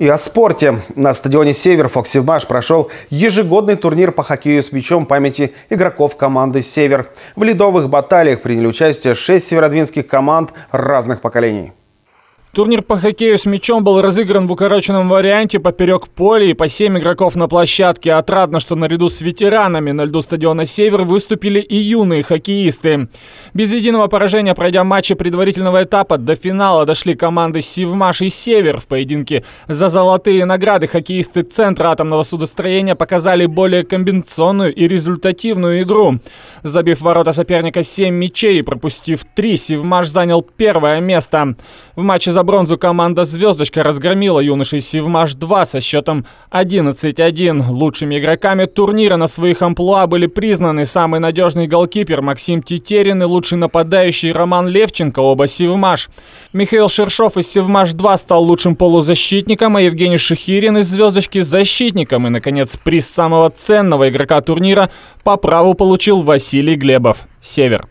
И о спорте. На стадионе «Север» «Фоксивмаш» прошел ежегодный турнир по хоккею с мячом памяти игроков команды «Север». В ледовых баталиях приняли участие шесть северодвинских команд разных поколений. Турнир по хоккею с мячом был разыгран в укороченном варианте поперек поля и по 7 игроков на площадке. Отрадно, что наряду с ветеранами на льду стадиона «Север» выступили и юные хоккеисты. Без единого поражения, пройдя матчи предварительного этапа, до финала дошли команды «Севмаш» и «Север». В поединке за золотые награды хоккеисты Центра атомного судостроения показали более комбинационную и результативную игру. Забив ворота соперника 7 мячей и пропустив 3, «Севмаш» занял первое место. В матче за за бронзу команда «Звездочка» разгромила юношей «Севмаш-2» со счетом 11-1. Лучшими игроками турнира на своих амплуа были признаны самый надежный голкипер Максим Тетерин и лучший нападающий Роман Левченко, оба «Севмаш». Михаил Шершов из «Севмаш-2» стал лучшим полузащитником, а Евгений Шахирин из «Звездочки» – защитником. И, наконец, приз самого ценного игрока турнира по праву получил Василий Глебов. Север.